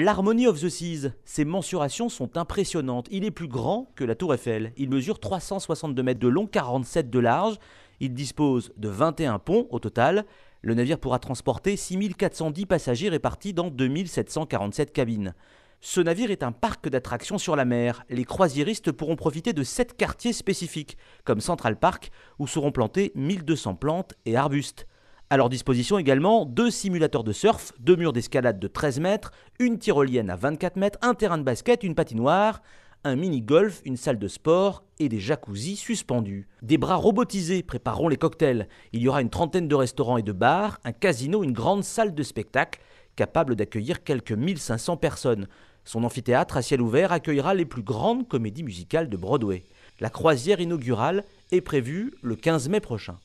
L'Harmony of the Seas, ses mensurations sont impressionnantes. Il est plus grand que la Tour Eiffel. Il mesure 362 mètres de long, 47 de large. Il dispose de 21 ponts au total. Le navire pourra transporter 6410 passagers répartis dans 2747 cabines. Ce navire est un parc d'attractions sur la mer. Les croisiéristes pourront profiter de 7 quartiers spécifiques, comme Central Park, où seront plantées 1200 plantes et arbustes. À leur disposition également deux simulateurs de surf, deux murs d'escalade de 13 mètres, une tyrolienne à 24 mètres, un terrain de basket, une patinoire, un mini-golf, une salle de sport et des jacuzzis suspendus. Des bras robotisés prépareront les cocktails. Il y aura une trentaine de restaurants et de bars, un casino, une grande salle de spectacle capable d'accueillir quelques 1500 personnes. Son amphithéâtre à ciel ouvert accueillera les plus grandes comédies musicales de Broadway. La croisière inaugurale est prévue le 15 mai prochain.